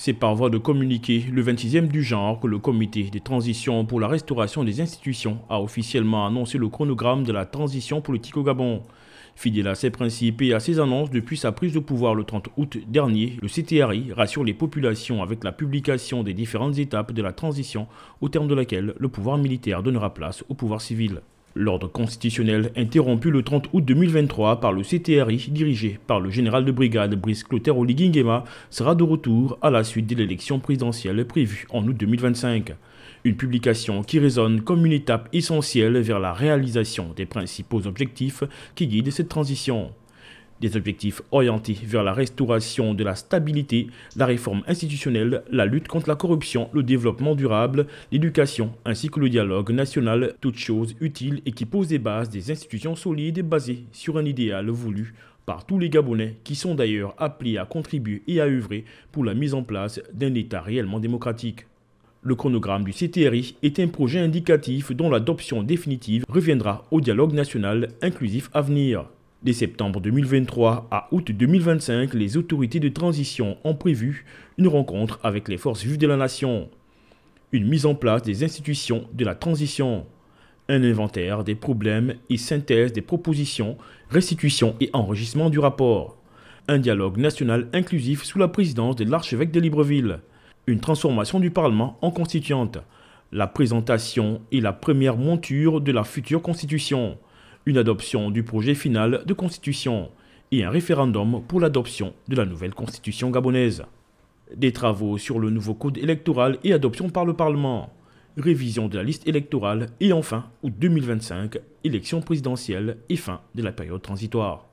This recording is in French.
C'est par voie de communiqué le 26e du genre que le comité des transitions pour la restauration des institutions a officiellement annoncé le chronogramme de la transition politique au Gabon. Fidèle à ses principes et à ses annonces depuis sa prise de pouvoir le 30 août dernier, le CTRI rassure les populations avec la publication des différentes étapes de la transition au terme de laquelle le pouvoir militaire donnera place au pouvoir civil. L'ordre constitutionnel interrompu le 30 août 2023 par le CTRI dirigé par le général de brigade Brice Clotaire Oligingema sera de retour à la suite de l'élection présidentielle prévue en août 2025. Une publication qui résonne comme une étape essentielle vers la réalisation des principaux objectifs qui guident cette transition. Des objectifs orientés vers la restauration de la stabilité, la réforme institutionnelle, la lutte contre la corruption, le développement durable, l'éducation ainsi que le dialogue national, toutes choses utiles et qui posent des bases des institutions solides basées sur un idéal voulu par tous les Gabonais qui sont d'ailleurs appelés à contribuer et à œuvrer pour la mise en place d'un État réellement démocratique. Le chronogramme du CTRI est un projet indicatif dont l'adoption définitive reviendra au dialogue national inclusif à venir. De septembre 2023 à août 2025, les autorités de transition ont prévu une rencontre avec les forces vives de la nation, une mise en place des institutions de la transition, un inventaire des problèmes et synthèse des propositions, restitution et enregistrement du rapport, un dialogue national inclusif sous la présidence de l'archevêque de Libreville, une transformation du Parlement en constituante, la présentation et la première monture de la future constitution une adoption du projet final de constitution et un référendum pour l'adoption de la nouvelle constitution gabonaise. Des travaux sur le nouveau code électoral et adoption par le Parlement. Révision de la liste électorale et enfin, août 2025, élection présidentielle et fin de la période transitoire.